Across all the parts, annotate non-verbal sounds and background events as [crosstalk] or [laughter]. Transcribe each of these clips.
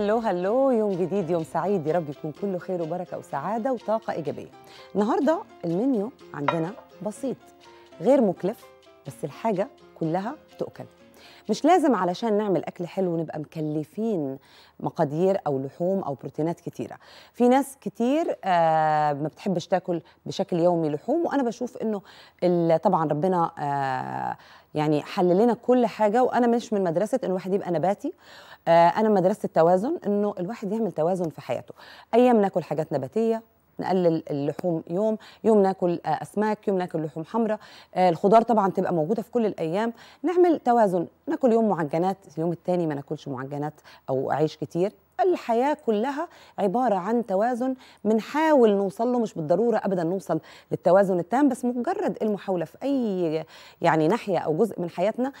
هلو هلو يوم جديد يوم سعيد يا رب يكون كله خير وبركه وسعاده وطاقه ايجابيه النهارده المنيو عندنا بسيط غير مكلف بس الحاجه كلها تؤكل مش لازم علشان نعمل اكل حلو نبقى مكلفين مقادير او لحوم او بروتينات كتيره في ناس كتير آه، ما بتحبش تاكل بشكل يومي لحوم وانا بشوف انه طبعا ربنا آه، يعني حل لنا كل حاجه وانا مش من مدرسه ان الواحد يبقى نباتي آه انا من مدرسه التوازن انه الواحد يعمل توازن في حياته ايام ناكل حاجات نباتيه نقلل اللحوم يوم يوم ناكل آه، اسماك يوم ناكل لحوم حمراء آه، الخضار طبعا تبقى موجوده في كل الايام نعمل توازن ناكل يوم معجنات اليوم الثاني ما ناكلش معجنات او عيش كتير الحياة كلها عبارة عن توازن بنحاول نوصل له مش بالضرورة أبدا نوصل للتوازن التام بس مجرد المحاولة في أي يعني ناحية أو جزء من حياتنا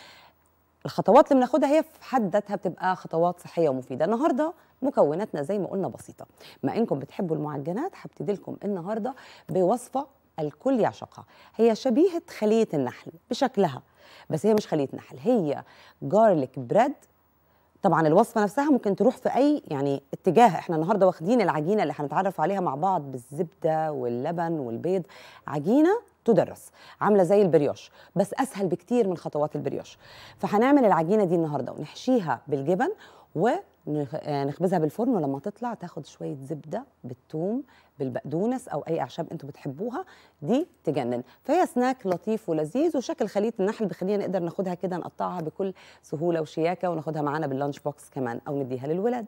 الخطوات اللي بناخدها هي في حد ذاتها بتبقى خطوات صحيه ومفيده النهارده مكوناتنا زي ما قلنا بسيطه ما انكم بتحبوا المعجنات هبتدي لكم النهارده بوصفه الكل يعشقها هي شبيهه خليه النحل بشكلها بس هي مش خليه نحل هي جارليك بريد طبعا الوصفه نفسها ممكن تروح في اي يعني اتجاه احنا النهارده واخدين العجينه اللي هنتعرف عليها مع بعض بالزبده واللبن والبيض عجينه تدرس عامله زي البرياش بس اسهل بكتير من خطوات البرياش فهنعمل العجينه دي النهارده ونحشيها بالجبن و آه، نخبزها بالفرن ولما تطلع تاخد شويه زبده بالثوم بالبقدونس او اي اعشاب انتوا بتحبوها دي تجنن فهي سناك لطيف ولذيذ وشكل خليط النحل بيخلينا نقدر ناخدها كده نقطعها بكل سهوله وشياكه وناخدها معانا باللانش بوكس كمان او نديها للولاد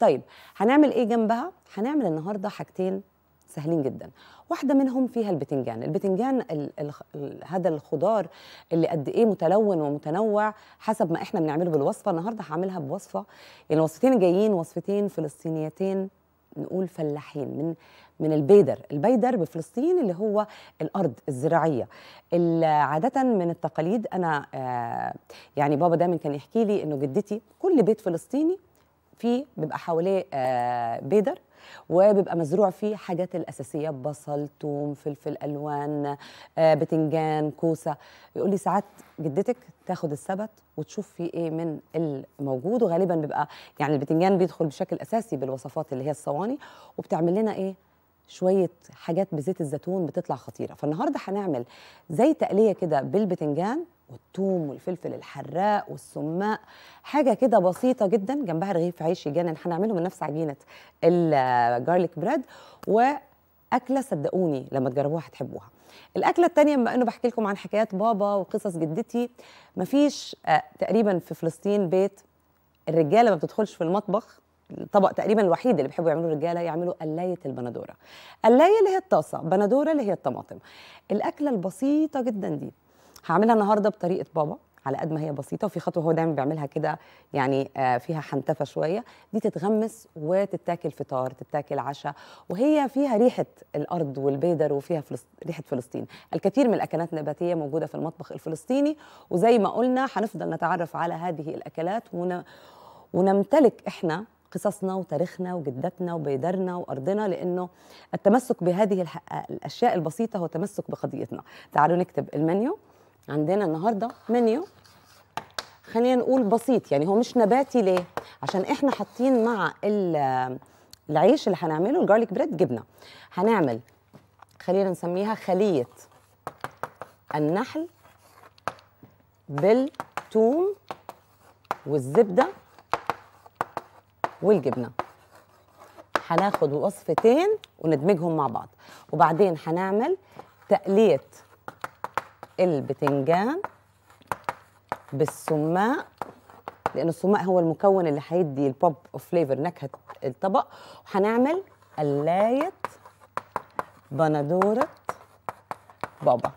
طيب هنعمل ايه جنبها هنعمل النهارده حاجتين سهلين جدا واحده منهم فيها البتنجان البتنجان الـ الـ هذا الخضار اللي قد ايه متلون ومتنوع حسب ما احنا بنعمله بالوصفه النهارده هعملها بوصفه يعني وصفتين جايين وصفتين فلسطينيتين نقول فلاحين من من البيدر البيدر بفلسطين اللي هو الارض الزراعيه عاده من التقاليد انا آه، يعني بابا دايما كان يحكي لي انه جدتي كل بيت فلسطيني فيه بيبقى حواليه آه، بيدر وبيبقى مزروع فيه حاجات الاساسيه بصل ثوم فلفل الوان آه، بتنجان كوسه يقول لي ساعات جدتك تاخد السبت وتشوف فيه ايه من الموجود وغالبا بيبقى يعني البتنجان بيدخل بشكل اساسي بالوصفات اللي هي الصواني وبتعمل لنا ايه شويه حاجات بزيت الزيتون بتطلع خطيره فالنهارده هنعمل زي تقليه كده بالبتنجان والثوم والفلفل الحراق والسماق حاجه كده بسيطه جدا جنبها رغيف عيش يجنن هنعمله من نفس عجينه الجارليك بريد واكله صدقوني لما تجربوها هتحبوها الاكله الثانيه بما انه بحكي لكم عن حكايات بابا وقصص جدتي مفيش آه، تقريبا في فلسطين بيت الرجاله ما بتدخلش في المطبخ الطبق تقريبا الوحيد اللي بيحبوا يعملوه الرجاله يعملوا قلايه البندوره قلايه اللي هي الطاسه بندوره اللي هي الطماطم الاكله البسيطه جدا دي هعملها النهارده بطريقه بابا على قد ما هي بسيطه وفي خطوه هو دايما بيعملها كده يعني آه، فيها حنتفه شويه دي تتغمس وتتاكل فطار تتاكل عشاء وهي فيها ريحه الارض والبيدر وفيها ريحه فلسطين الكثير من الاكلات النباتيه موجوده في المطبخ الفلسطيني وزي ما قلنا هنفضل نتعرف على هذه الاكلات ون... ونمتلك احنا قصصنا وتاريخنا وجدتنا وبيدرنا وارضنا لانه التمسك بهذه الاشياء البسيطه هو تمسك بقضيتنا تعالوا نكتب المنيو عندنا النهارده منيو خلينا نقول بسيط يعني هو مش نباتي ليه عشان احنا حاطين مع العيش اللي هنعمله الجارليك بريد جبنه هنعمل خلينا نسميها خليه النحل بالثوم والزبده والجبنه هناخد وصفتين وندمجهم مع بعض وبعدين هنعمل تقليه البتنجان بالسماق لان السماق هو المكون اللي هيدي البوب اوف فليفر نكهه الطبق وهنعمل قلايه بندوره بابا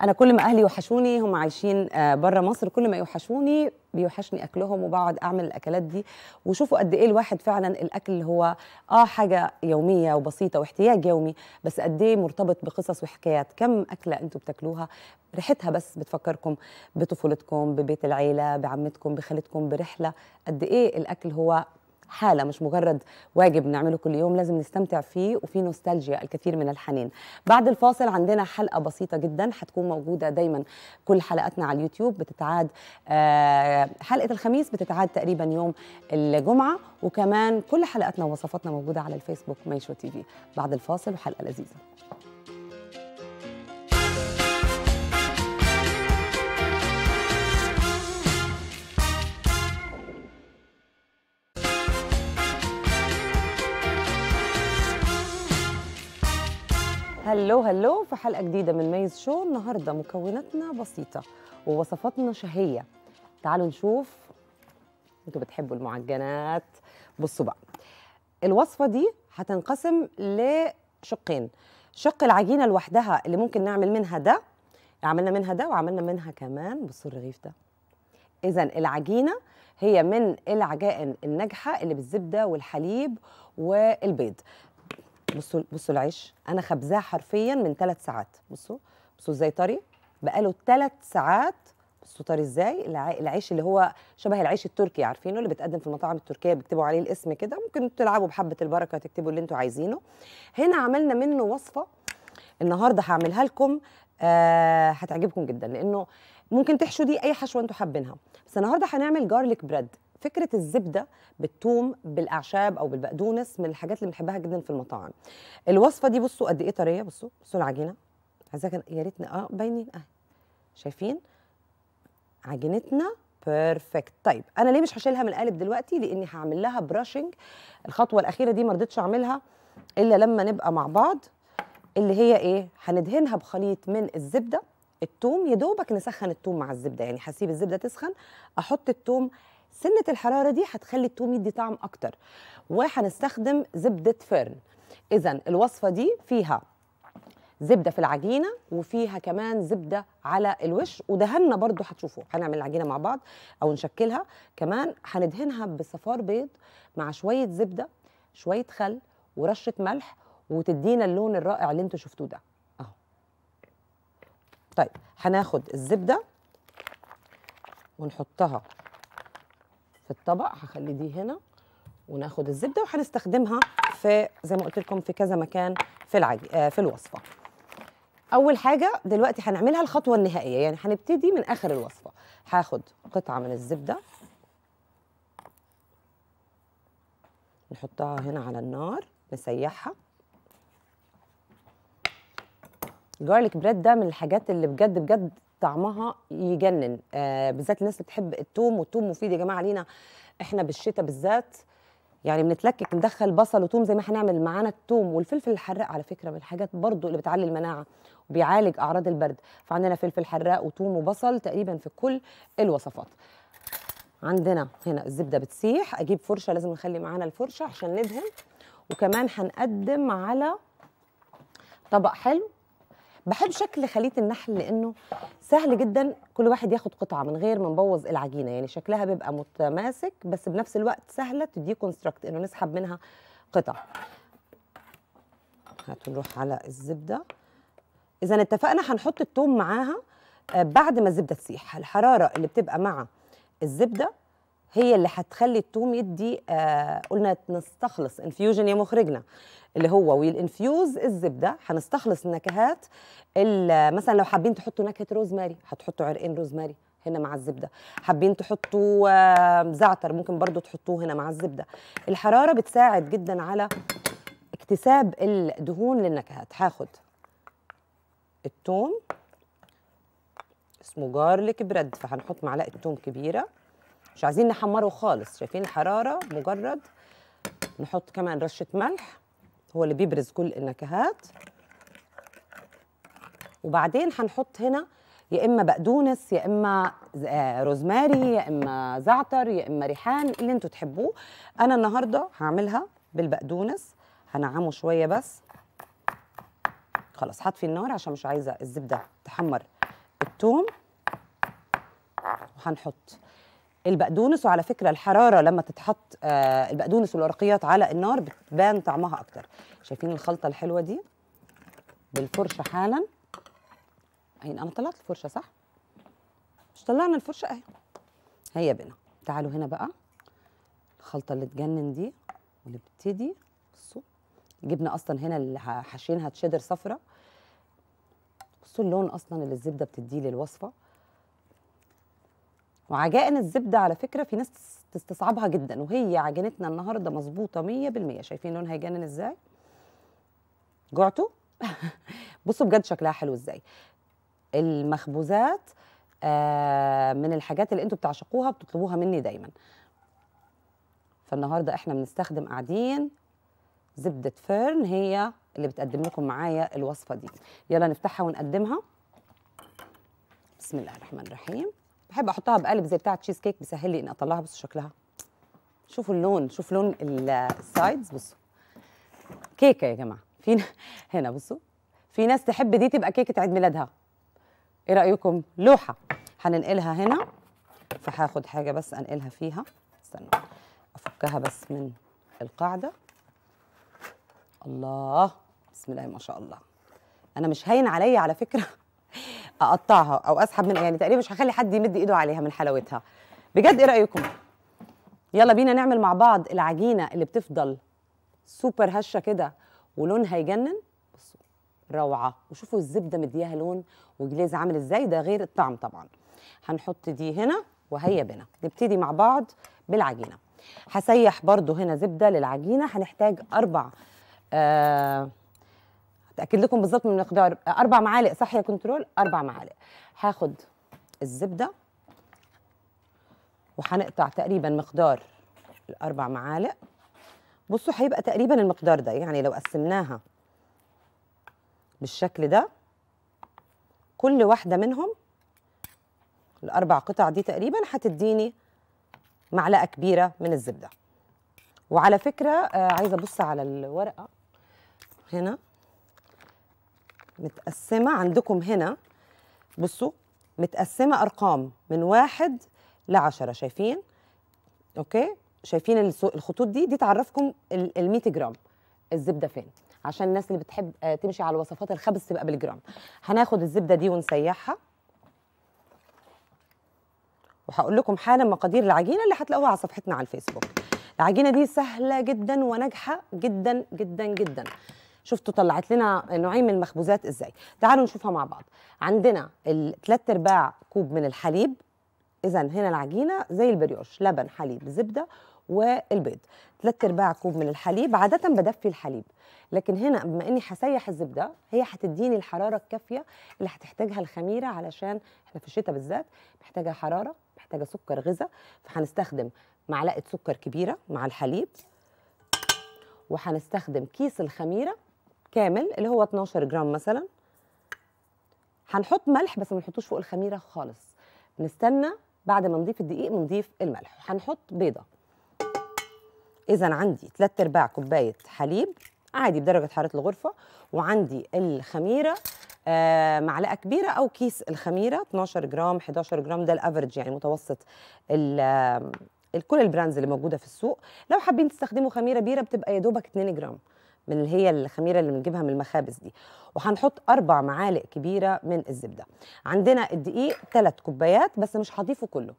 انا كل ما اهلي وحشوني هم عايشين آه، بره مصر كل ما يوحشوني بيوحشني اكلهم وبقعد اعمل الاكلات دي وشوفوا قد ايه الواحد فعلا الاكل هو اه حاجه يوميه وبسيطه واحتياج يومي بس قد ايه مرتبط بقصص وحكايات كم اكله انتم بتاكلوها ريحتها بس بتفكركم بطفولتكم ببيت العيله بعمتكم بخالتكم برحله قد ايه الاكل هو حاله مش مجرد واجب نعمله كل يوم لازم نستمتع فيه وفي نوستالجيا الكثير من الحنين بعد الفاصل عندنا حلقه بسيطه جدا هتكون موجوده دايما كل حلقاتنا على اليوتيوب بتتعاد آه، حلقه الخميس بتتعاد تقريبا يوم الجمعه وكمان كل حلقاتنا ووصفاتنا موجوده على الفيسبوك ميشو تي في بعد الفاصل وحلقه لذيذه هلو هلو في حلقه جديده من ميز شو النهارده مكوناتنا بسيطه ووصفاتنا شهيه تعالوا نشوف انتوا بتحبوا المعجنات بصوا بقى الوصفه دي هتنقسم لشقين شق العجينه لوحدها اللي ممكن نعمل منها ده عملنا منها ده وعملنا منها كمان بصوا الرغيف ده اذا العجينه هي من العجائن الناجحه اللي بالزبده والحليب والبيض بصوا بصوا العيش انا خبزاه حرفيا من ثلاث ساعات بصوا بصوا ازاي طري بقاله ثلاث ساعات بصوا طري ازاي العيش اللي هو شبه العيش التركي عارفينه اللي بتقدم في المطاعم التركيه بيكتبوا عليه الاسم كده ممكن تلعبوا بحبه البركه تكتبوا اللي انتم عايزينه هنا عملنا منه وصفه النهارده هعملها لكم آه هتعجبكم جدا لانه ممكن تحشوا دي اي حشوه انتم حابينها بس النهارده هنعمل جارليك بريد فكره الزبده بالثوم بالاعشاب او بالبقدونس من الحاجات اللي بنحبها جدا في المطاعم الوصفه دي بصوا قد ايه طريه بصوا بصوا العجينه عايزاك يا ريتنا اه باينين اهي شايفين عجينتنا بيرفكت طيب انا ليه مش هشيلها من القالب دلوقتي لاني هعمل لها براشنج الخطوه الاخيره دي ما رضيتش اعملها الا لما نبقى مع بعض اللي هي ايه هندهنها بخليط من الزبده التوم يا دوبك نسخن التوم مع الزبده يعني هسيب الزبده تسخن احط التوم سنه الحراره دي هتخلي التوم يدي طعم اكتر وهنستخدم زبده فرن اذا الوصفه دي فيها زبده في العجينه وفيها كمان زبده على الوش ودهنا برضو هتشوفوا هنعمل العجينه مع بعض او نشكلها كمان هندهنها بصفار بيض مع شويه زبده شويه خل ورشه ملح وتدينا اللون الرائع اللي انتوا شفتوه ده اهو طيب هناخد الزبده ونحطها في الطبق هخلي دي هنا وناخد الزبده وهنستخدمها في زي ما قلت لكم في كذا مكان في العج... آه في الوصفه اول حاجه دلوقتي هنعملها الخطوه النهائيه يعني هنبتدي من اخر الوصفه هاخد قطعه من الزبده نحطها هنا على النار نسيحها الجارليك بريد ده من الحاجات اللي بجد بجد طعمها يجنن آه بالذات الناس اللي بتحب التوم والتوم مفيد يا جماعه لينا احنا بالشتاء بالذات يعني بنتلكك ندخل بصل وتوم زي ما هنعمل معانا التوم والفلفل الحراق على فكره من الحاجات برضو اللي بتعلي المناعه وبيعالج اعراض البرد فعندنا فلفل حراق وتوم وبصل تقريبا في كل الوصفات عندنا هنا الزبده بتسيح اجيب فرشه لازم نخلي معانا الفرشه عشان ندهن وكمان هنقدم على طبق حلو بحب شكل خليط النحل لانه سهل جدا كل واحد ياخد قطعه من غير ما نبوظ العجينه يعني شكلها بيبقى متماسك بس بنفس الوقت سهله تدي كونستراكت انه نسحب منها قطع هتروح على الزبده اذا اتفقنا هنحط التوم معاها آه، بعد ما الزبده تسيح الحراره اللي بتبقى مع الزبده هي اللي هتخلي التوم يدي آه قلنا نستخلص انفيوجن يا مخرجنا اللي هو ويل انفيوز الزبده هنستخلص النكهات آه، مثلا لو حابين تحطوا نكهه روزماري هتحطوا عرقين روزماري هنا مع الزبده حابين تحطوا آه زعتر ممكن برضو تحطوه هنا مع الزبده الحراره بتساعد جدا على اكتساب الدهون للنكهات هاخد التوم اسمه جارليك بريد فهنحط معلقه توم كبيره مش عايزين نحمره خالص شايفين الحراره مجرد نحط كمان رشه ملح هو اللي بيبرز كل النكهات وبعدين هنحط هنا يا اما بقدونس يا اما آه، روزماري يا اما زعتر يا اما ريحان اللي انتوا تحبوه انا النهارده هعملها بالبقدونس هنعمه شويه بس خلاص هطفي النار عشان مش عايزه الزبده تحمر الثوم وهنحط البقدونس وعلى فكره الحراره لما تتحط آه، البقدونس والورقيات على النار بتبان طعمها اكتر شايفين الخلطه الحلوه دي بالفرشه حالا اهي انا طلعت الفرشه صح مش طلعنا الفرشه اهي هيا بنا تعالوا هنا بقى الخلطه اللي تجنن دي ونبتدي بصوا جبنا اصلا هنا اللي حاشينها تشيدر صفرة بصوا اللون اصلا اللي الزبده بتديه للوصفه وعجائن الزبده على فكره في ناس تستصعبها جدا وهي عجينتنا النهارده مظبوطه 100% شايفين لونها يجنن ازاي جعتوا [laughs] بصوا بجد شكلها حلو ازاي المخبوزات آه من الحاجات اللي انتوا بتعشقوها بتطلبوها مني دايما فالنهارده احنا بنستخدم قاعدين زبده فيرن هي اللي بتقدم لكم معايا الوصفه دي يلا نفتحها ونقدمها بسم الله الرحمن الرحيم بحب احطها بقالب زي بتاع تشيز كيك بيسهل لي ان اطلعها بصوا شكلها شوفوا اللون شوفوا لون السايدز بصوا كيكه يا جماعه في [laughs] هنا بصوا في ناس تحب دي تبقى كيكه عيد ميلادها ايه رايكم لوحه هننقلها هنا فهاخد حاجه بس انقلها فيها استنى افكها بس من القاعده الله بسم الله ما شاء الله انا مش هين عليا على فكره [laughs] اقطعها او اسحب منها يعني تقريبا مش هخلي حد يمد ايده عليها من حلاوتها بجد ايه رايكم يلا بينا نعمل مع بعض العجينه اللي بتفضل سوبر هشه كده ولونها يجنن بصوا روعه وشوفوا الزبده مدياها لون وجليز عامل ازاي ده غير الطعم طبعا هنحط دي هنا وهيا بنا نبتدي مع بعض بالعجينه هسيح برده هنا زبده للعجينه هنحتاج اربع آه تاكد لكم بالظبط من مقدار اربع معالق صح يا كنترول اربع معالق هاخد الزبده وهنقطع تقريبا مقدار الاربع معالق بصوا هيبقى تقريبا المقدار ده يعني لو قسمناها بالشكل ده كل واحده منهم الاربع قطع دي تقريبا هتديني معلقه كبيره من الزبده وعلى فكره آه، عايزه ابص على الورقه هنا متقسمه عندكم هنا بصوا متقسمه ارقام من واحد لعشرة شايفين اوكي شايفين الخطوط دي دي تعرفكم ال 100 جرام الزبده فين عشان الناس اللي بتحب آه، تمشي على الوصفات الخبز تبقى بالجرام هناخد الزبده دي ونسيحها وهقول لكم حالا مقادير العجينه اللي هتلاقوها على صفحتنا على الفيسبوك العجينه دي سهله جدا وناجحه جدا جدا جدا شفتوا طلعت لنا نوعين من المخبوزات ازاي تعالوا نشوفها مع بعض عندنا الثلاث ارباع كوب من الحليب اذا هنا العجينه زي البريوش لبن حليب زبده والبيض ثلاث ارباع كوب من الحليب عاده بدفي الحليب لكن هنا بما اني هسيح الزبده هي هتديني الحراره الكافيه اللي هتحتاجها الخميره علشان احنا في الشتاء بالذات محتاجه حراره محتاجه سكر غذاء فهنستخدم معلقه سكر كبيره مع الحليب وهنستخدم كيس الخميره كامل اللي هو 12 جرام مثلا هنحط ملح بس ما نحطوش فوق الخميره خالص نستنى بعد ما نضيف الدقيق نضيف الملح هنحط بيضه اذا عندي 3 ارباع كوبايه حليب عادي بدرجه حراره الغرفه وعندي الخميره آه معلقه كبيره او كيس الخميره 12 جرام 11 جرام ده الافرج يعني متوسط كل البراندز اللي موجوده في السوق لو حابين تستخدموا خميره بيره بتبقى يا دوبك 2 جرام من اللي هي الخميره اللي بنجيبها من المخابز دي وهنحط اربع معالق كبيره من الزبده عندنا الدقيق ثلاث كوبايات بس مش هضيفه كله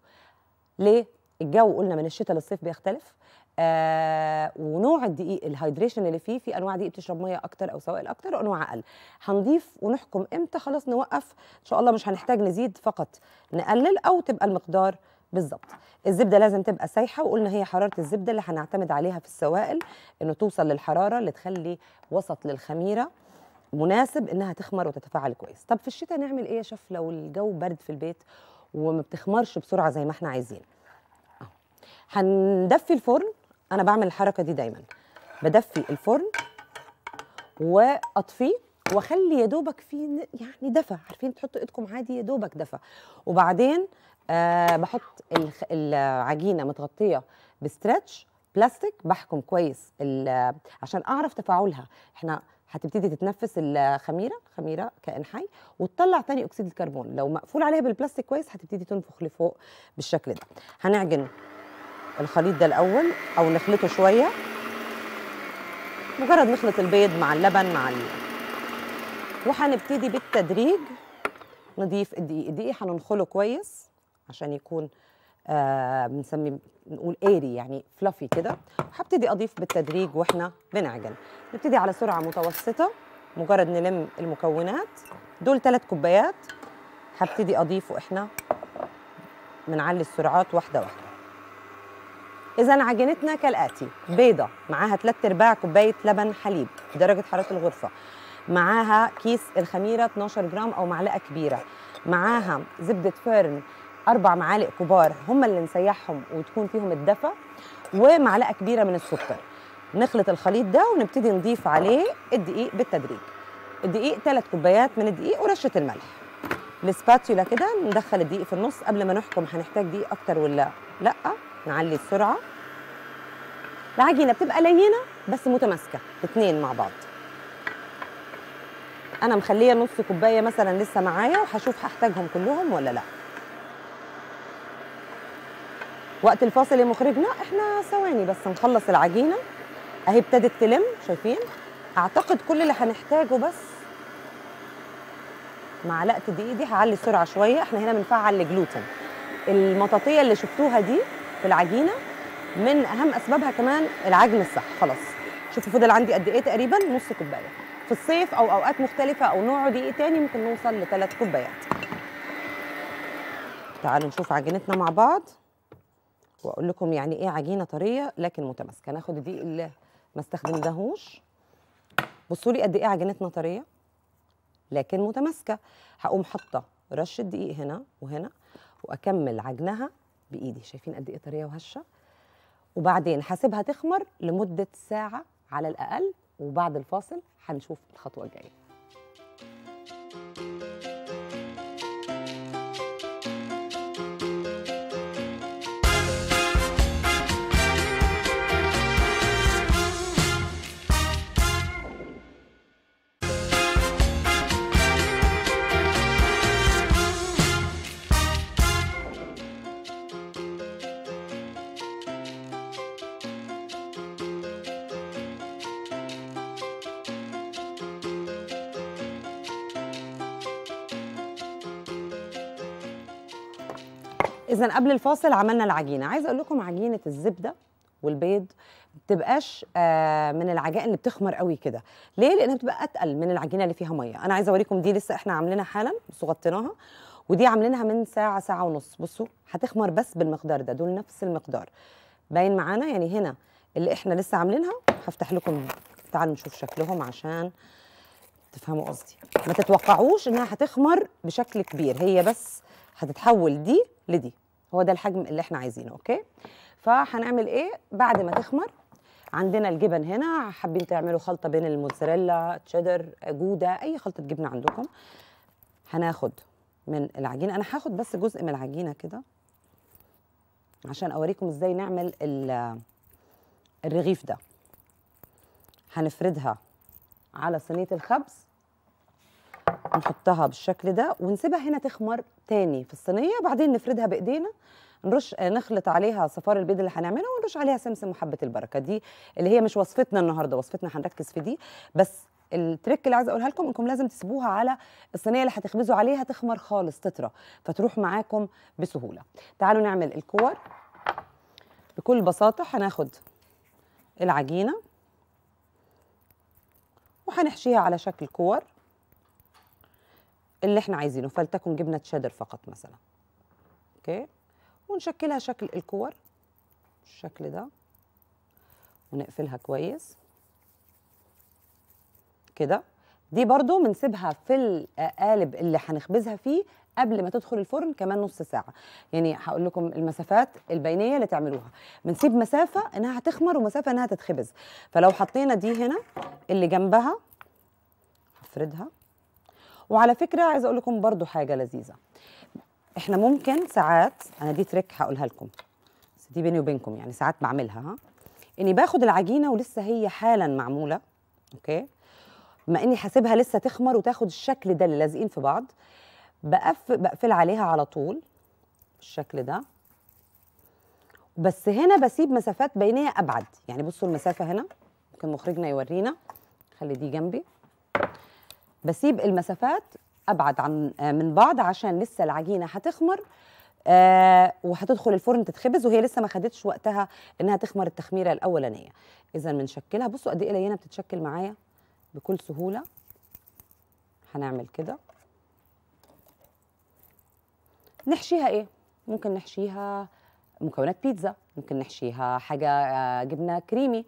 ليه الجو قلنا من الشتاء للصيف بيختلف آه ونوع الدقيق الهايدريشن اللي فيه في انواع دقيق بتشرب ميه اكتر او سوائل اكتر وانواع اقل هنضيف ونحكم امتى خلاص نوقف ان شاء الله مش هنحتاج نزيد فقط نقلل او تبقى المقدار بالظبط الزبده لازم تبقى سايحه وقلنا هي حراره الزبده اللي هنعتمد عليها في السوائل انه توصل للحراره اللي تخلي وسط للخميره مناسب انها تخمر وتتفاعل كويس طب في الشتاء نعمل ايه يا شف لو الجو برد في البيت وما بتخمرش بسرعه زي ما احنا عايزين هندفي الفرن انا بعمل الحركه دي دايما بدفي الفرن واطفيه واخلي يا دوبك فيه يعني دفى عارفين تحطوا ايدكم عادي يا دوبك دفى وبعدين آه بحط العجينه متغطيه بستريتش بلاستيك بحكم كويس عشان اعرف تفاعلها احنا هتبتدي تتنفس الخميره خميره كائن حي وتطلع تاني اكسيد الكربون لو مقفول عليها بالبلاستيك كويس هتبتدي تنفخ لفوق بالشكل ده هنعجن الخليط ده الاول او نخلطه شويه مجرد نخلط البيض مع اللبن مع ال... وهنبتدي بالتدريج نضيف الدقيق الدقيق هننخله كويس عشان يكون بنسمي آه نقول ايري يعني فلافي كده هبتدي اضيف بالتدريج واحنا بنعجن نبتدي على سرعه متوسطه مجرد نلم المكونات دول ثلاث كوبايات هبتدي اضيفه احنا بنعلي السرعات واحده واحده اذا عجينتنا كالاتي بيضه معاها ثلاث ارباع كوبايه لبن حليب درجه حراره الغرفه معاها كيس الخميره 12 جرام او معلقه كبيره معاها زبده فرن اربع معالق كبار هم اللي نسيحهم وتكون فيهم الدفى ومعلقه كبيره من السكر نخلط الخليط ده ونبتدي نضيف عليه الدقيق بالتدريج الدقيق ثلاث كوبايات من الدقيق ورشه الملح الاسباتيولا كده ندخل الدقيق في النص قبل ما نحكم هنحتاج دقيق اكتر ولا لا نعلي السرعه العجينه بتبقى لينه بس متماسكه اثنين مع بعض انا مخليه نص كوبايه مثلا لسه معايا وهشوف هحتاجهم كلهم ولا لا وقت الفاصل يا مخرجنا احنا ثواني بس نخلص العجينه اهي ابتدت تلم شايفين اعتقد كل اللي هنحتاجه بس معلقه الدقيق دي هعلي السرعه شويه احنا هنا بنفعل الجلوتين المطاطيه اللي شفتوها دي في العجينه من اهم اسبابها كمان العجن الصح خلاص شوفوا فضل عندي قد ايه تقريبا نص كوبايه في الصيف او اوقات مختلفه او نوع دقيق تاني ممكن نوصل لثلاث كوبايات تعالوا نشوف عجينتنا مع بعض واقول لكم يعني ايه عجينه طريه لكن متماسكه ناخد الدقيق اللي ما استخدمناهوش بصوا لي قد ايه عجينتنا طريه لكن متماسكه هقوم حاطه رشه دقيق هنا وهنا واكمل عجنها بايدي شايفين قد ايه طريه وهشه وبعدين هسيبها تخمر لمده ساعه على الاقل وبعد الفاصل هنشوف الخطوه الجايه اذا قبل الفاصل عملنا العجينه عايزه اقول لكم عجينه الزبده والبيض ما بتبقاش آه، من العجائن اللي بتخمر قوي كده ليه لانها بتبقى اتقل من العجينه اللي فيها ميه انا عايزه اوريكم دي لسه احنا عاملينها حالا بس غطيناها ودي عاملينها من ساعه ساعه ونص بصوا هتخمر بس بالمقدار ده دول نفس المقدار باين معانا يعني هنا اللي احنا لسه عاملينها هفتح لكم تعالوا نشوف شكلهم عشان تفهموا قصدي ما تتوقعوش انها هتخمر بشكل كبير هي بس هتتحول دي لدي هو ده الحجم اللي احنا عايزينه اوكي فهنعمل ايه بعد ما تخمر عندنا الجبن هنا حابين تعملوا خلطه بين الموتزاريلا تشيدر جوده اي خلطه جبنه عندكم هناخد من العجينه انا هاخد بس جزء من العجينه كده عشان اوريكم ازاي نعمل الرغيف ده هنفردها على صينيه الخبز نحطها بالشكل ده ونسيبها هنا تخمر تاني في الصينيه بعدين نفردها بايدينا نرش نخلط عليها صفار البيض اللي هنعملها ونرش عليها سمسم وحبه البركه دي اللي هي مش وصفتنا النهارده وصفتنا هنركز في دي بس التريك اللي عايزه اقولها لكم انكم لازم تسيبوها على الصينيه اللي هتخبزوا عليها تخمر خالص تطرى فتروح معاكم بسهوله تعالوا نعمل الكور بكل بساطه هناخد العجينه وهنحشيها على شكل كور اللي احنا عايزينه فلتكن جبنه شادر فقط مثلا اوكي ونشكلها شكل الكور بالشكل ده ونقفلها كويس كده دي برضو بنسيبها في القالب اللي هنخبزها فيه قبل ما تدخل الفرن كمان نص ساعة يعني هقول لكم المسافات البينية اللي تعملوها بنسيب مسافة انها هتخمر ومسافة انها تتخبز فلو حطينا دي هنا اللي جنبها هفردها وعلى فكره عايزه اقول لكم برضو حاجه لذيذه احنا ممكن ساعات انا دي تريك هقولها لكم بس دي بيني وبينكم يعني ساعات بعملها ها اني باخد العجينه ولسه هي حالا معموله اوكي ما اني حاسبها لسه تخمر وتاخد الشكل ده اللي لازقين في بعض بقف بقفل عليها على طول بالشكل ده بس هنا بسيب مسافات بينيه ابعد يعني بصوا المسافه هنا ممكن مخرجنا يورينا خلي دي جنبي بسيب المسافات ابعد عن آه، من بعض عشان لسه العجينه هتخمر آه، وهتدخل الفرن تتخبز وهي لسه ما خدتش وقتها انها تخمر التخميره الاولانيه اذا بنشكلها بصوا قد ايه لينه بتتشكل معايا بكل سهوله هنعمل كده نحشيها ايه ممكن نحشيها مكونات بيتزا ممكن نحشيها حاجه آه، جبنه كريمي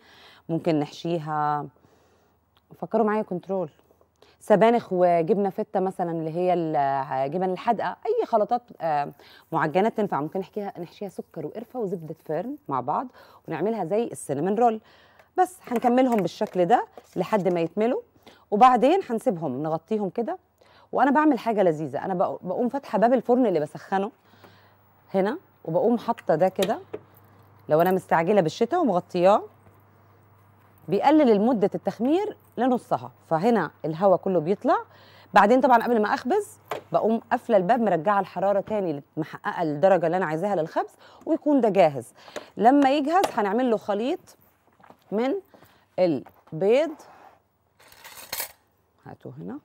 ممكن نحشيها فكروا معايا كنترول سبانخ وجبنه فته مثلا اللي هي الجبن الحادقه اي خلطات آه، معجنه تنفع ممكن نحكيها نحشيها سكر وقرفه وزبده فرن مع بعض ونعملها زي السينمون رول بس هنكملهم بالشكل ده لحد ما يتملوا وبعدين هنسيبهم نغطيهم كده وانا بعمل حاجه لذيذه انا بقوم فاتحه باب الفرن اللي بسخنه هنا وبقوم حاطه ده كده لو انا مستعجله بالشتاء ومغطياه بيقلل مده التخمير لنصها فهنا الهواء كله بيطلع بعدين طبعا قبل ما اخبز بقوم قافله الباب مرجعه الحراره تاني محققه الدرجه اللي انا عايزاها للخبز ويكون ده جاهز لما يجهز هنعمل له خليط من البيض هاتوه هنا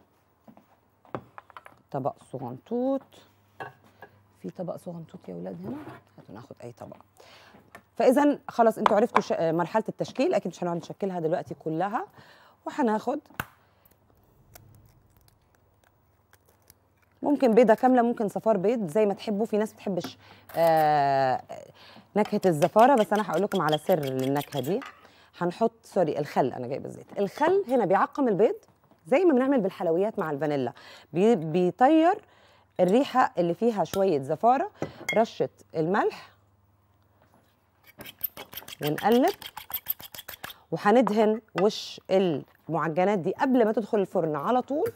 طبق صغنطوط في طبق صغنطوط يا ولاد هنا هاتوا ناخد اي طبق فاذا خلاص انتوا عرفتوا مرحله التشكيل اكيد مش هنقعد نشكلها دلوقتي كلها وهناخد ممكن بيضه كامله ممكن صفار بيض زي ما تحبوا في ناس بتحبش آه، نكهه الزفاره بس انا هقول لكم على سر للنكهه دي هنحط سوري الخل انا جايبه الزيت الخل هنا بيعقم البيض زي ما بنعمل بالحلويات مع الفانيلا بي بيطير الريحه اللي فيها شويه زفاره رشه الملح ونقلب وهندهن وش المعجنات دي قبل ما تدخل الفرن على طول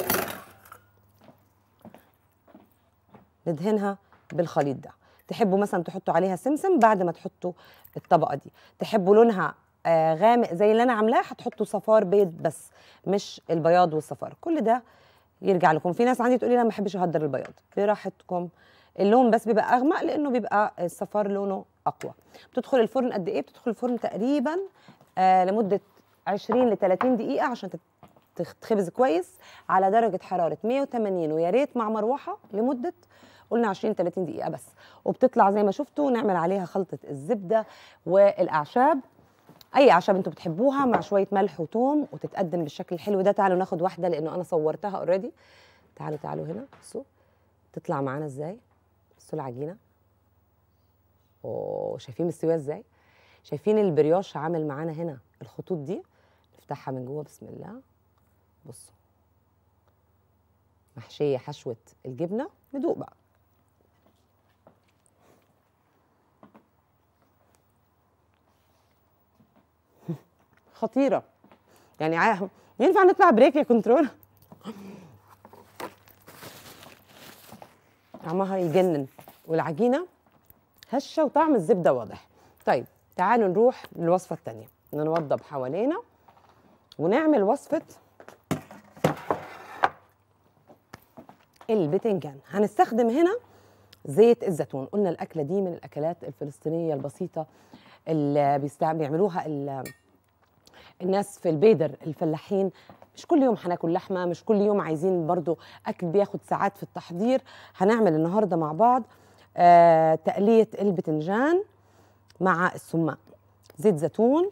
ندهنها بالخليط ده تحبوا مثلا تحطوا عليها سمسم بعد ما تحطوا الطبقه دي تحبوا لونها آه غامق زي اللي انا عاملاه هتحطوا صفار بيض بس مش البياض والصفار كل ده يرجع لكم في ناس عندي تقول لي انا ما بحبش اهدر البياض براحتكم اللون بس بيبقى اغمق لانه بيبقى الصفار لونه اقوى بتدخل الفرن قد ايه بتدخل الفرن تقريبا آه، لمده 20 ل 30 دقيقه عشان تتخبز كويس على درجه حراره 180 ويا ريت مع مروحه لمده قلنا 20 30 دقيقه بس وبتطلع زي ما شفتوا نعمل عليها خلطه الزبده والاعشاب اي اعشاب انتوا بتحبوها مع شويه ملح وثوم وتتقدم بالشكل الحلو ده تعالوا ناخد واحده لانه انا صورتها اوريدي تعالوا تعالوا هنا بصوا تطلع معانا ازاي بصوا العجينه اوه شايفين مستويه ازاي شايفين البرياش عامل معانا هنا الخطوط دي نفتحها من جوه بسم الله بصوا محشيه حشوه الجبنه ندوق بقى [laughs] خطيره يعني ينفع نطلع بريك يا كنترول طعمها يجنن والعجينه هشه وطعم الزبده واضح طيب تعالوا نروح للوصفه الثانيه نوضب حوالينا ونعمل وصفه البتنجان هنستخدم هنا زيت الزيتون قلنا الاكله دي من الاكلات الفلسطينيه البسيطه اللي بيعملوها الناس في البيدر الفلاحين مش كل يوم هناكل لحمه مش كل يوم عايزين برضو اكل بياخد ساعات في التحضير هنعمل النهارده مع بعض آه تقليه البتنجان مع السماق زيت زيتون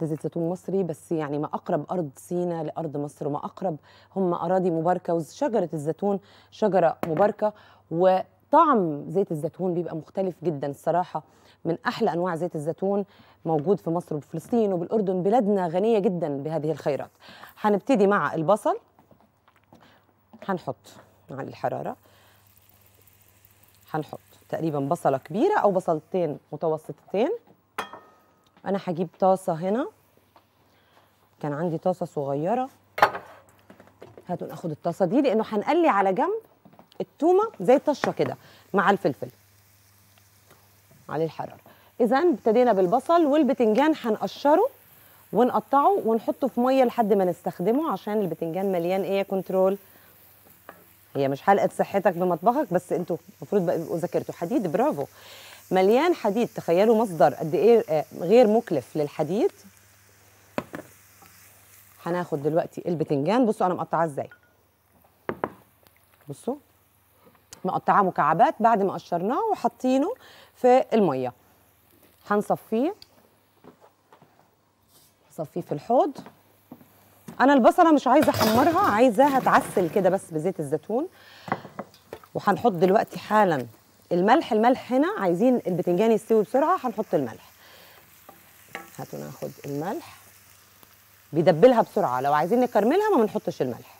ده زيت زيتون مصري بس يعني ما اقرب ارض سينا لارض مصر وما اقرب هم اراضي مباركه وشجره الزيتون شجره مباركه وطعم زيت الزيتون بيبقى مختلف جدا الصراحه من احلى انواع زيت الزيتون موجود في مصر وفلسطين وبالاردن بلادنا غنيه جدا بهذه الخيرات هنبتدي مع البصل هنحط على الحراره هنحط تقريبا بصله كبيره او بصلتين متوسطتين انا هجيب طاسه هنا كان عندي طاسه صغيره هاتوا ناخد الطاسه دي لانه هنقلي على جنب التومه زي طشه كده مع الفلفل عليه الحراره اذا ابتدينا بالبصل والبتنجان هنقشره ونقطعه ونحطه في ميه لحد ما نستخدمه عشان البتنجان مليان ايه كنترول هي مش حلقه صحتك بمطبخك بس انتوا المفروض بقوا ذاكرتوا حديد برافو مليان حديد تخيلوا مصدر قد ايه آه، غير مكلف للحديد هناخد دلوقتي البتنجان بصوا انا مقطعاه ازاي بصوا مقطعاه مكعبات بعد ما قشرناه وحاطينه في الميه هنصفيه هصفيه في الحوض انا البصله مش عايزه احمرها عايزاها تعسل كده بس بزيت الزيتون وهنحط دلوقتي حالا الملح الملح هنا عايزين البتنجان يستوي بسرعه هنحط الملح هاتوا ناخد الملح بيدبلها بسرعه لو عايزين نكرملها ما بنحطش الملح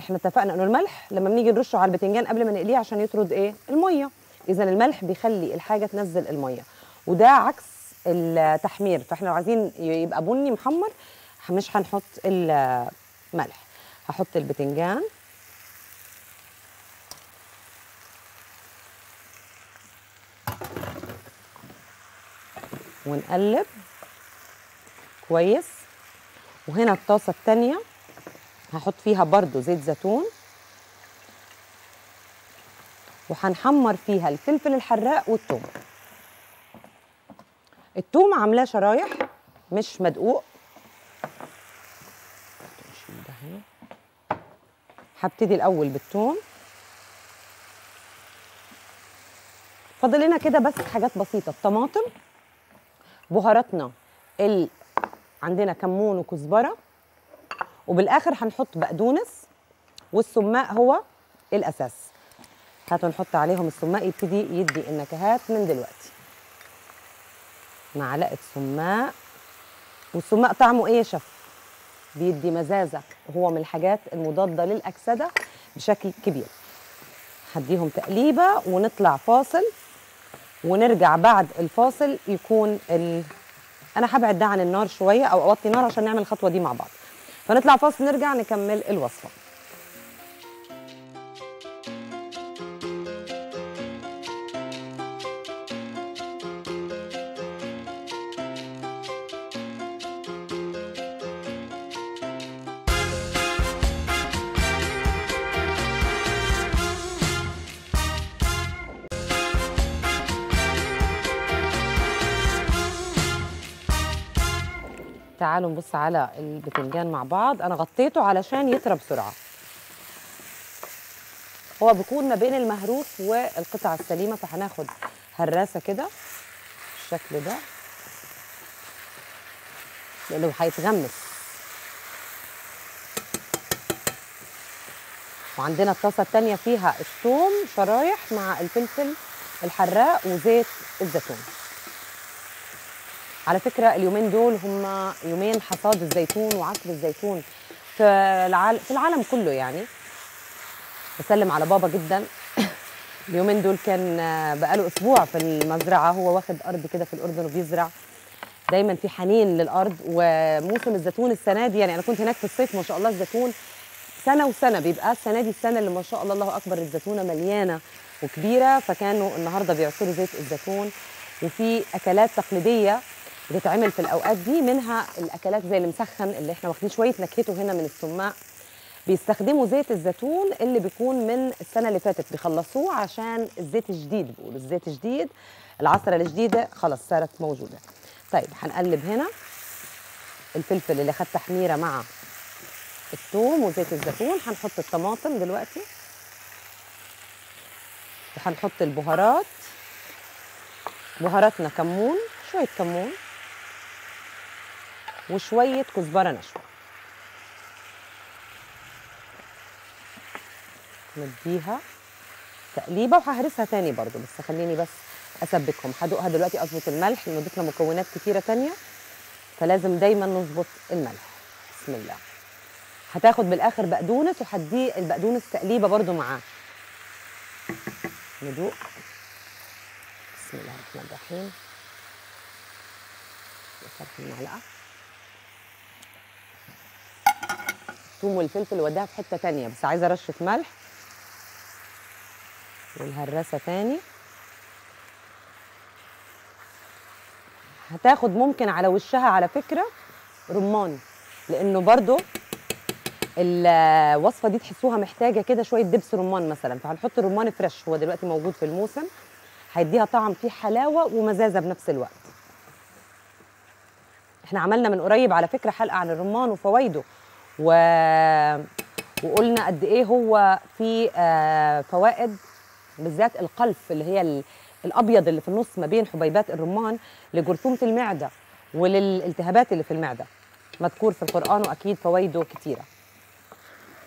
احنا اتفقنا انه الملح لما بنيجي نرشه على البتنجان قبل ما نقليه عشان يطرد ايه الميه اذا الملح بيخلي الحاجه تنزل الميه وده عكس التحمير فاحنا لو عايزين يبقى بني محمر مش هنحط الملح هحط البتنجان ونقلب كويس وهنا الطاسة التانية هحط فيها برضو زيت زيتون وهنحمر فيها الفلفل الحراق والثوم الثوم عاملاه شرايح مش مدقوق هبتدي الاول بالثوم فاضل لنا كده بس حاجات بسيطه الطماطم بهاراتنا ال... عندنا كمون وكزبره وبالاخر هنحط بقدونس والسماق هو الاساس هاتوا نحط عليهم السماق يبتدي يدي النكهات من دلوقتي معلقه سماق والسماق طعمه ايه يا شف بيدي مزازه وهو من الحاجات المضاده للاكسده بشكل كبير هديهم تقليبه ونطلع فاصل ونرجع بعد الفاصل يكون ال... انا هبعد ده عن النار شويه او اوطي نار عشان نعمل الخطوه دي مع بعض فنطلع فاصل نرجع نكمل الوصفه تعالوا نبص على البتنجان مع بعض انا غطيته علشان يطرى بسرعه هو بيكون ما بين المهروس والقطع السليمه فهناخد هراسه كده بالشكل ده لانه هيتغمس وعندنا الطاسه الثانيه فيها الثوم شرايح مع الفلفل الحراق وزيت الزيتون على فكره اليومين دول هم يومين حصاد الزيتون وعصر الزيتون في العالم في العالم كله يعني بسلم على بابا جدا [coughs] اليومين دول كان بقاله اسبوع في المزرعه هو واخد ارض كده في الاردن وبيزرع دايما في حنين للارض وموسم الزيتون السنه دي يعني انا كنت هناك في الصيف ما شاء الله الزيتون سنه وسنه بيبقى السنه دي السنه اللي ما شاء الله الله اكبر الزيتونه مليانه وكبيره فكانوا النهارده بيعصروا زيت الزيتون وفي اكلات تقليديه بتتعمل في الاوقات دي منها الاكلات زي المسخن اللي احنا واخدين شويه نكهته هنا من السماق بيستخدموا زيت الزيتون اللي بيكون من السنه اللي فاتت بيخلصوه عشان الزيت الجديد بيقولوا الزيت الجديد العصره الجديده خلاص صارت موجوده طيب هنقلب هنا الفلفل اللي خد تحميره مع الثوم وزيت الزيتون هنحط الطماطم دلوقتي وهنحط البهارات بهاراتنا كمون شويه كمون وشويه كزبره نشوه نديها تقليبه وههرسها تاني برضو بس خليني بس اسبكهم هدوقها دلوقتي اظبط الملح لأنه ضفنا مكونات كتيره تانيه فلازم دايما نظبط الملح بسم الله هتاخد بالاخر بقدونس وهديه البقدونس تقليبه برضو معاه ندوق بسم الله الرحمن الرحيم نصرف المعلقه الثوم والفلفل وداها في حته تانية بس عايزه رشه ملح والهرسه تاني هتاخد ممكن على وشها على فكره رمان لانه برضو الوصفه دي تحسوها محتاجه كده شويه دبس رمان مثلا فهنحط الرمان فريش هو دلوقتي موجود في الموسم هيديها طعم فيه حلاوه ومزازه بنفس الوقت احنا عملنا من قريب على فكره حلقه عن الرمان وفوائده و... وقلنا قد ايه هو في آه، فوائد بالذات القلف اللي هي الابيض اللي في النص ما بين حبيبات الرمان لجرثومه المعده وللالتهابات اللي في المعده مذكور في القران واكيد فوائده كتيره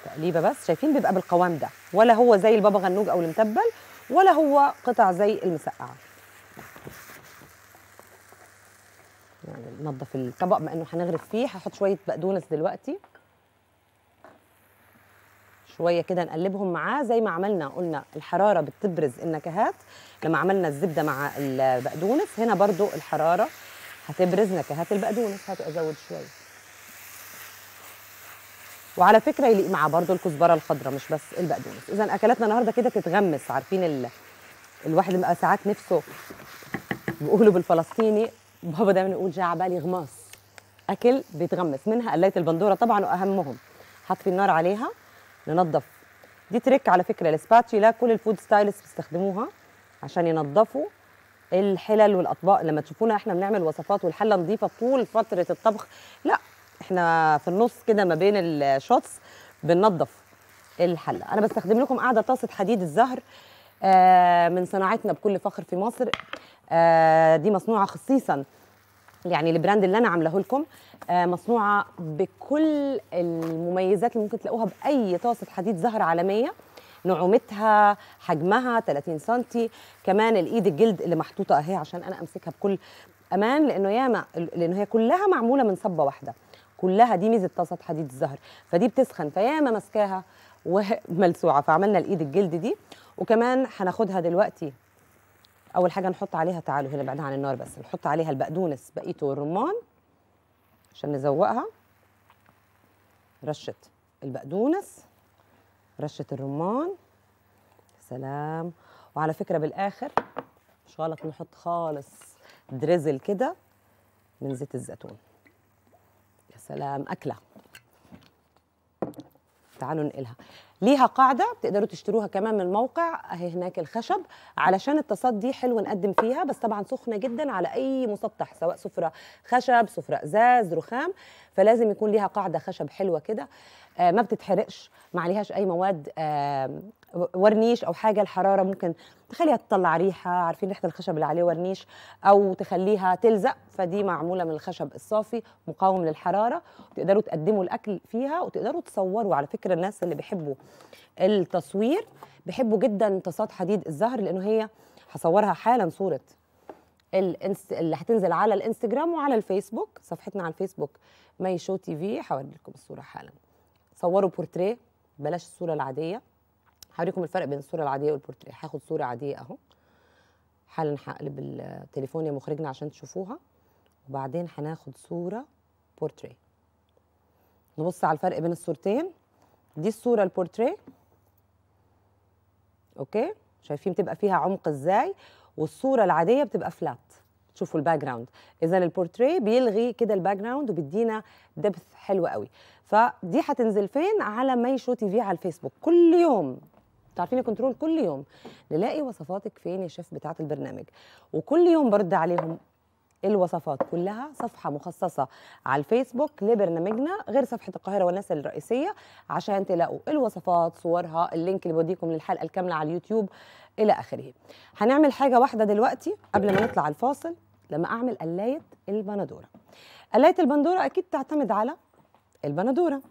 تقليبه بس شايفين بيبقى بالقوام ده ولا هو زي البابا غنوج او المتبل ولا هو قطع زي المسقعه يعني ننظف الطبق بما انه هنغرف فيه هحط شويه بقدونس دلوقتي شويه كده نقلبهم معاه زي ما عملنا قلنا الحراره بتبرز النكهات لما عملنا الزبده مع البقدونس هنا برضو الحراره هتبرز نكهات البقدونس هتزود شويه وعلى فكره يليق معاه برضو الكزبره الخضراء مش بس البقدونس اذا اكلاتنا النهارده كده تتغمس عارفين ال... الواحد بقى ساعات نفسه بيقولوا بالفلسطيني بابا دايما يقول جاء عبالي غماص اكل بيتغمس منها قلايه البندوره طبعا واهمهم حاطفي النار عليها ننظف دي تريك على فكره الاسباتشيلا كل الفود ستايلس بيستخدموها عشان ينظفوا الحلل والاطباق لما تشوفونا احنا بنعمل وصفات والحله نظيفه طول فتره الطبخ لا احنا في النص كده ما بين الشوتس بننظف الحله انا بستخدم لكم قاعده طاسه حديد الزهر آه، من صناعتنا بكل فخر في مصر آه، دي مصنوعه خصيصا يعني البراند اللي انا عاملاه لكم آه، مصنوعه بكل المميزات اللي ممكن تلاقوها باي طاسه حديد زهر عالميه نعومتها حجمها 30 سم كمان الايد الجلد اللي محطوطه اهي عشان انا امسكها بكل امان لانه ياما لانه هي كلها معموله من صبه واحده كلها دي ميزه طاسه حديد الزهر فدي بتسخن فياما ماسكاها [laughs] وملسوعه فعملنا الايد الجلد دي وكمان هناخدها دلوقتي اول حاجه نحط عليها تعالوا هنا بعدها عن النار بس نحط عليها البقدونس بقيته والرمان عشان نزوقها رشه البقدونس رشه الرمان سلام وعلى فكره بالاخر مش غلط نحط خالص درزل كده من زيت الزيتون يا سلام اكله تعالوا ننقلها ليها قاعده بتقدروا تشتروها كمان من الموقع اهي هناك الخشب علشان التصدي حلو نقدم فيها بس طبعا سخنه جدا على اي مسطح سواء سفره خشب سفره ازاز رخام فلازم يكون ليها قاعده خشب حلوه كده آه، ما بتتحرقش ما عليهاش اي مواد آه، ورنيش او حاجه الحراره ممكن تخليها تطلع ريحه عارفين ريحه الخشب اللي عليه ورنيش او تخليها تلزق فدي معموله من الخشب الصافي مقاوم للحراره تقدروا تقدموا الاكل فيها وتقدروا تصوروا على فكره الناس اللي بيحبوا التصوير بيحبوا جدا طاسات حديد الزهر لانه هي هصورها حالا صوره الانس... اللي هتنزل على الانستجرام وعلى الفيسبوك صفحتنا على الفيسبوك مي شو تي في هوريلكم الصوره حالا صوروا بورتريه بلاش الصوره العاديه هوريكم الفرق بين الصوره العاديه والبورتريه هاخد صوره عاديه اهو حالا هقلب التليفون يا مخرجنا عشان تشوفوها وبعدين هناخد صوره بورتريه نبص على الفرق بين الصورتين دي الصوره البورتريه اوكي شايفين بتبقى فيها عمق ازاي والصوره العاديه بتبقى فلات تشوفوا الباك جراوند اذا البورتريه بيلغي كده الباك جراوند وبيدينا دبث حلو قوي فدي هتنزل فين على ماي شو تي في على الفيسبوك كل يوم تعرفين كنترول كل يوم نلاقي وصفاتك فين يا شيف بتاعه البرنامج وكل يوم برد عليهم الوصفات كلها صفحه مخصصه على الفيسبوك لبرنامجنا غير صفحه القاهره والناس الرئيسيه عشان تلاقوا الوصفات صورها اللينك اللي بوديكم للحلقه الكامله على اليوتيوب الى اخره هنعمل حاجه واحده دلوقتي قبل ما نطلع الفاصل لما اعمل قلايه البندوره قلايه البندوره اكيد تعتمد على البندوره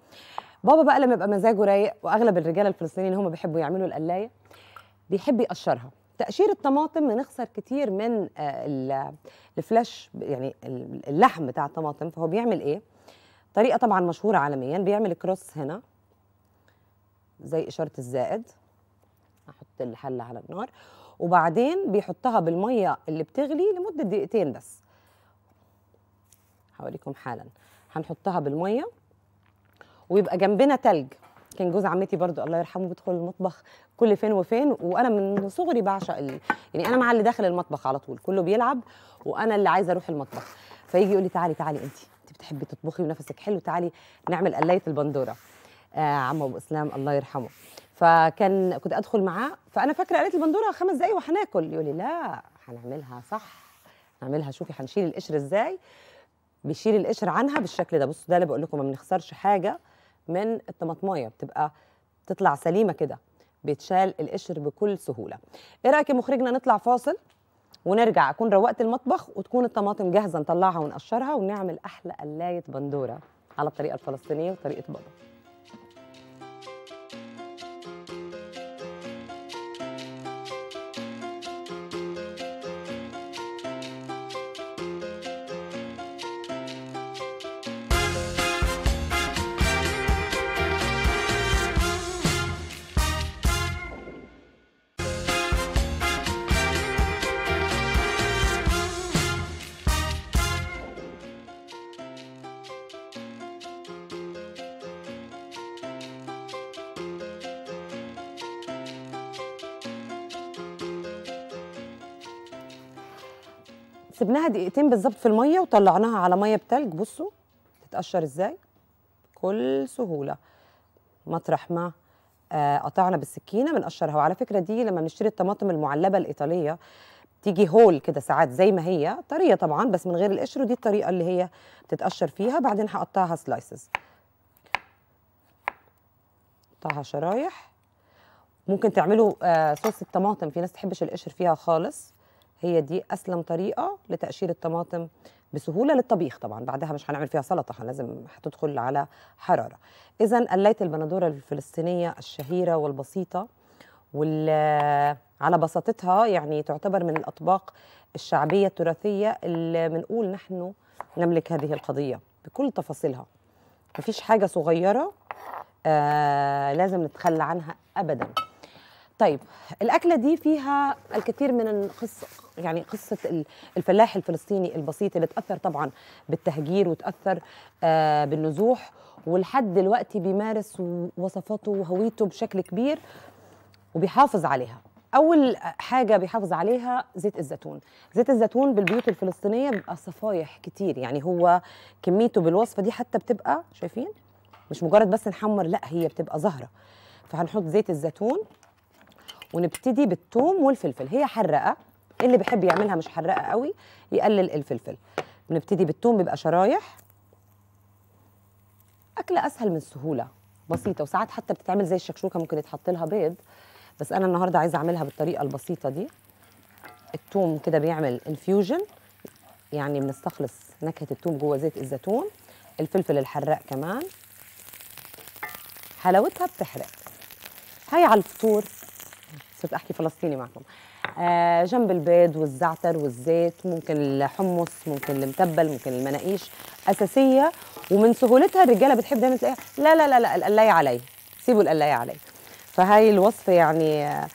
بابا بقى لما يبقى مزاجه رايق واغلب الرجاله الفلسطينيين هم بيحبوا يعملوا القلايه بيحب يقشرها تقشير الطماطم بنخسر كتير من آه، الفلاش يعني اللحم بتاع الطماطم فهو بيعمل ايه طريقه طبعا مشهوره عالميا بيعمل كروس هنا زي اشاره الزائد احط الحله على النار وبعدين بيحطها بالميه اللي بتغلي لمده دقيقتين بس هوريكم حالا هنحطها بالميه ويبقى جنبنا تلج كان جوز عمتي برضو الله يرحمه بيدخل المطبخ كل فين وفين وانا من صغري بعشق ال... يعني انا مع اللي داخل المطبخ على طول كله بيلعب وانا اللي عايزه اروح المطبخ فيجي يقول لي تعالي تعالي انت انت بتحبي تطبخي ونفسك حلو تعالي نعمل قلايه البندوره آه عم ابو اسلام الله يرحمه فكان كنت ادخل معاه فانا فاكره قلايه البندوره خمس دقايق وهناكل يقول لي لا هنعملها صح هنعملها شوفي هنشيل القشر ازاي بيشيل القشر عنها بالشكل ده بصوا ده اللي بقول لكم ما بنخسرش حاجه من الطماطمايه بتبقى تطلع سليمه كده بيتشال القشر بكل سهوله ايه رايك يا مخرجنا نطلع فاصل ونرجع اكون روقت المطبخ وتكون الطماطم جاهزه نطلعها ونقشرها ونعمل احلى قلايه بندوره على الطريقه الفلسطينيه وطريقه بابا سبناها دقيقتين بالظبط في الميه وطلعناها على ميه بتلج بصوا تتقشر ازاي بكل سهوله مطرح ما آه، قطعنا بالسكينه بنقشرها وعلى فكره دي لما بنشتري الطماطم المعلبه الايطاليه تيجي هول كده ساعات زي ما هي طريه طبعا بس من غير القشر ودي الطريقه اللي هي بتتقشر فيها بعدين هقطعها سلايسز قطعها شرايح ممكن تعملوا آه، صوص الطماطم في ناس تحبش القشر فيها خالص هي دي اسلم طريقه لتقشير الطماطم بسهوله للطبيخ طبعا بعدها مش هنعمل فيها سلطه لازم هتدخل على حراره اذا قليت البندوره الفلسطينيه الشهيره والبسيطه وال على بساطتها يعني تعتبر من الاطباق الشعبيه التراثيه اللي بنقول نحن نملك هذه القضيه بكل تفاصيلها مفيش حاجه صغيره آه لازم نتخلى عنها ابدا طيب الاكله دي فيها الكثير من القصه يعني قصه الفلاح الفلسطيني البسيط اللي تاثر طبعا بالتهجير وتاثر آه، بالنزوح ولحد دلوقتي بيمارس وصفاته وهويته بشكل كبير وبيحافظ عليها اول حاجه بيحافظ عليها زيت الزيتون زيت الزيتون بالبيوت الفلسطينيه بيبقى صفايح كتير يعني هو كميته بالوصفه دي حتى بتبقى شايفين مش مجرد بس نحمر لا هي بتبقى زهره فهنحط زيت الزيتون ونبتدي بالثوم والفلفل هي حراقه اللي بيحب يعملها مش حراقه قوي يقلل الفلفل بنبتدي بالثوم بيبقى شرايح اكله اسهل من سهوله بسيطه وساعات حتى بتتعمل زي الشكشوكه ممكن يتحط لها بيض بس انا النهارده عايزه اعملها بالطريقه البسيطه دي الثوم كده بيعمل انفيوجن يعني بنستخلص نكهه الثوم جوه زيت الزيتون الفلفل الحراق كمان حلاوتها بتحرق هاي على الفطور صرت احكي فلسطيني معكم آه جنب البيض والزعتر والزيت ممكن الحمص ممكن المتبل ممكن المناقيش اساسيه ومن سهولتها الرجاله بتحب دايما تلاقيها لا لا لا لا القلايه علي سيبوا القلايه علي فهاي الوصفه يعني آه،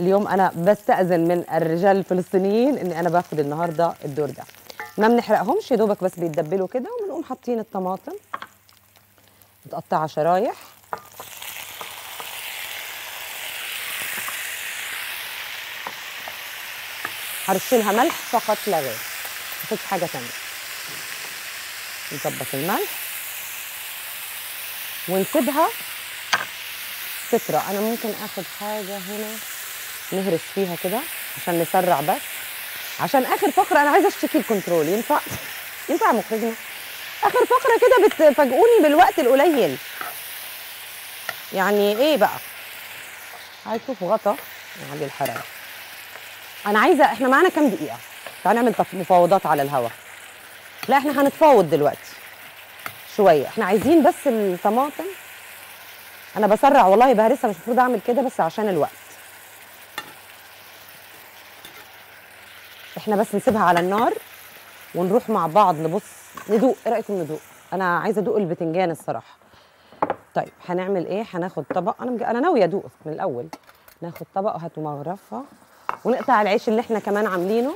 اليوم انا بستاذن من الرجال الفلسطينيين اني انا باخذ النهارده الدور ده ما بنحرقهمش يا دوبك بس بيتدبلوا كده وبنقوم حاطين الطماطم متقطعه شرايح هرش لها ملح فقط لا غير مفيش حاجه ثانيه نظبط الملح ونسيبها فترة انا ممكن اخد حاجه هنا نهرس فيها كده عشان نسرع بس عشان اخر فقره انا عايزه اشتكي الكنترول ينفع ينفع مخرجنا اخر فقره كده بتفاجئوني بالوقت القليل يعني ايه بقى عايز اشوف غطا على الحراره انا عايزه احنا معانا كام دقيقه تعالى نعمل مفاوضات على الهوا لا احنا هنتفاوض دلوقتي شويه احنا عايزين بس الطماطم انا بسرع والله بهرسها مش المفروض اعمل كده بس عشان الوقت احنا بس نسيبها على النار ونروح مع بعض نبص ندوق ايه رايكم ندوق انا عايزه ادوق البتنجان الصراحه طيب هنعمل ايه هناخد طبق انا مج... انا ناويه ادوق من الاول ناخد طبق وهاتوا مغرفه ونقطع العيش اللي احنا كمان عاملينه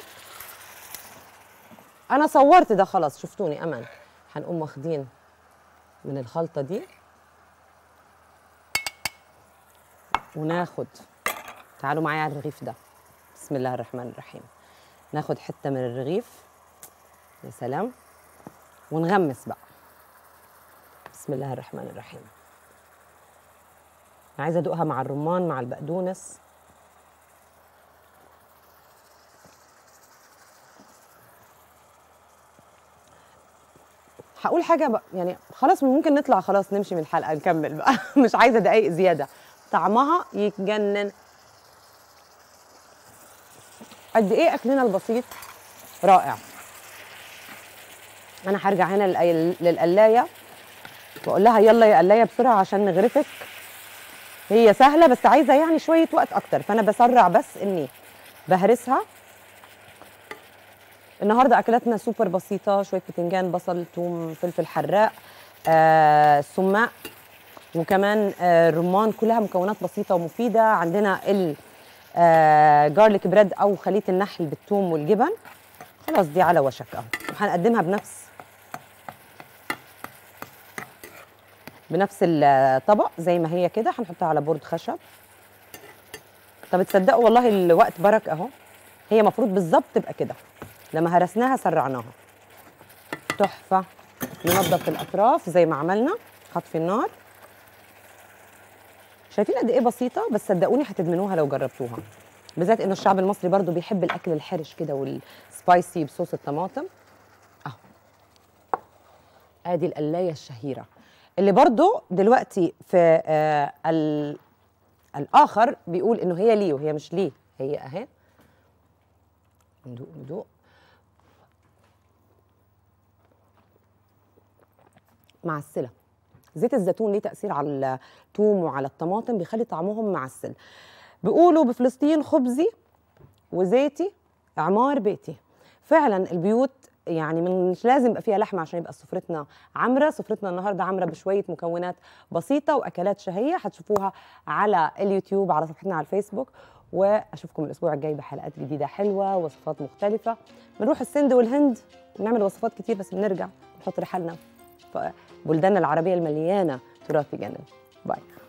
انا صورت ده خلاص شفتوني امان هنقوم واخدين من الخلطه دي وناخد تعالوا معايا على الرغيف ده بسم الله الرحمن الرحيم ناخد حته من الرغيف يا سلام ونغمس بقى بسم الله الرحمن الرحيم عايزه ادوقها مع الرمان مع البقدونس هقول حاجه بقى يعني خلاص ممكن نطلع خلاص نمشي من الحلقه نكمل بقى [laughs] مش عايزه دقايق زياده طعمها يتجنن قد ايه اكلنا البسيط رائع انا هرجع هنا للقلايه واقول لها يلا يا قلايه بسرعه عشان نغرفك هي سهله بس عايزه يعني شويه وقت اكتر فانا بسرع بس اني بهرسها النهارده اكلاتنا سوبر بسيطه شويه بتنجان بصل ثوم فلفل حراق آه سماق وكمان آه رمان كلها مكونات بسيطه ومفيده عندنا ال آه جارليك بريد او خليط النحل بالثوم والجبن خلاص دي على وشك اهو وهنقدمها بنفس بنفس الطبق زي ما هي كده هنحطها على بورد خشب طب تصدقوا والله الوقت برك اهو هي المفروض بالظبط تبقى كده لما هرسناها سرعناها تحفه ننضف الاطراف زي ما عملنا هطفي النار شايفين قد ايه بسيطه بس صدقوني هتدمنوها لو جربتوها بالذات ان الشعب المصري برضو بيحب الاكل الحرش كده والسبايسي بصوص الطماطم اهو ادي القلايه الشهيره اللي برضو دلوقتي في آه الاخر بيقول انه هي ليه وهي مش ليه هي اهي ندوق ندوق معسله زيت الزيتون ليه تاثير على الثوم وعلى الطماطم بيخلي طعمهم معسل بيقولوا بفلسطين خبزي وزيتي عمار بيتي فعلا البيوت يعني مش لازم يبقى فيها لحمه عشان يبقى سفرتنا عامره سفرتنا النهارده عامره بشويه مكونات بسيطه واكلات شهيه هتشوفوها على اليوتيوب على صفحتنا على الفيسبوك واشوفكم الاسبوع الجاي بحلقات جديده حلوه وصفات مختلفه بنروح السند والهند بنعمل وصفات كتير بس بنرجع نحط رحالنا بلداننا العربيه المليانه تراث يجنن باي